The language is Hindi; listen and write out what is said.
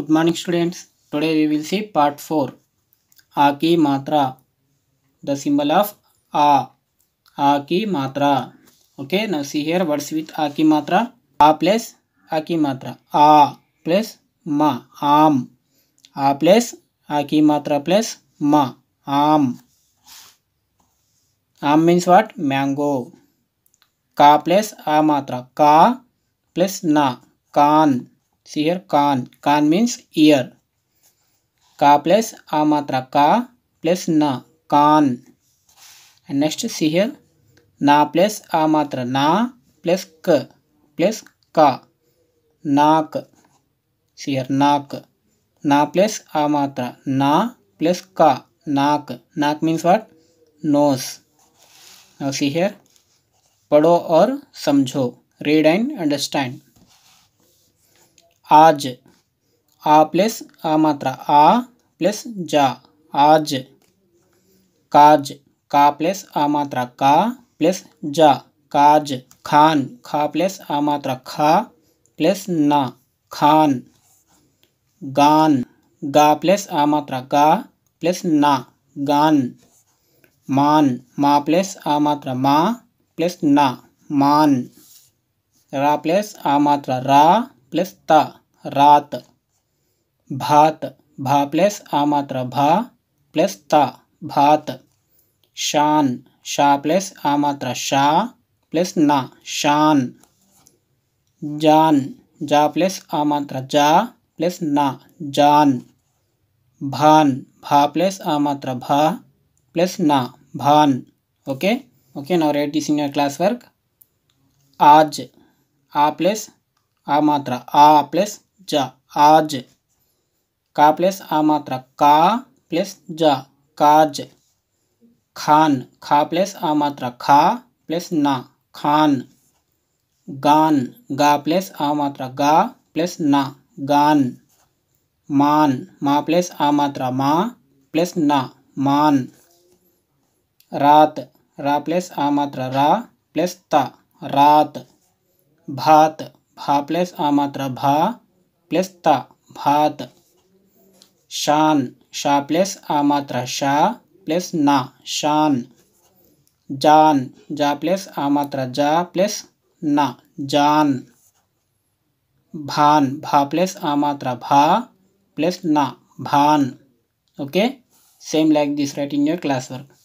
good morning students today we will see part four आ की मात्रा द सिंबल ऑफ आ आ की मात्रा okay now see here words with आ की मात्रा आ प्लस आ की मात्रा आ प्लस मा आम आ प्लस आ की मात्रा प्लस मा आम आम मीन्स वाट मैंगो का प्लस आ मात्रा का प्लस ना कान सी हियर कान कान मीन्स ईयर का प्लस आ मात्रा का प्लस ना कान and next see here na plus a matra na plus k plus ka nak see here nak na plus a matra na plus ka nak nak means what nose now see here पढ़ो और समझो रीड एंड अंडरस्टैंड आज आ प्लस आ मात्रा आ प्लस जा आज काज का प्लस आ मात्रा का प्लस जा काज खान खा प्लस आ मात्रा खा प्लस ना खान गान गा प्लस आ मात्रा गा प्लस ना गान मान मा प्लस आ मात्रा मा प्लस ना मान रा प्लस आ मात्रा रा प्लस ता रात भात भा प्लस आ मात्रा भा प्लस ता भात शान शा प्लस आ मात्रा शा प्लस ना शान जान जा प्लस आ मात्रा जा प्लस ना जान भान भा प्लस आ मात्रा भा प्लस ना भान okay okay now read this in your class आज आ प्लस आ मात्रा आ प्लस जा आज का प्लस आ मात्रा का प्लस जा काज खान खा प्लस आ मात्रा खा प्लस ना खान गान गा प्लस आ मात्रा गा प्लस ना गान मान मा प्लस आ मात्रा मा प्लस ना मान रात रा प्लस आ मात्रा रा प्लस ता रात भात भा प्लस आ मात्रा भा प्लस ता भात शान शा प्लस आ मात्रा शा प्लस ना शान जान जा प्लस आ मात्रा जा प्लस ना जान भान भा प्लस आ मात्रा भा प्लस ना भान same like this write in your class work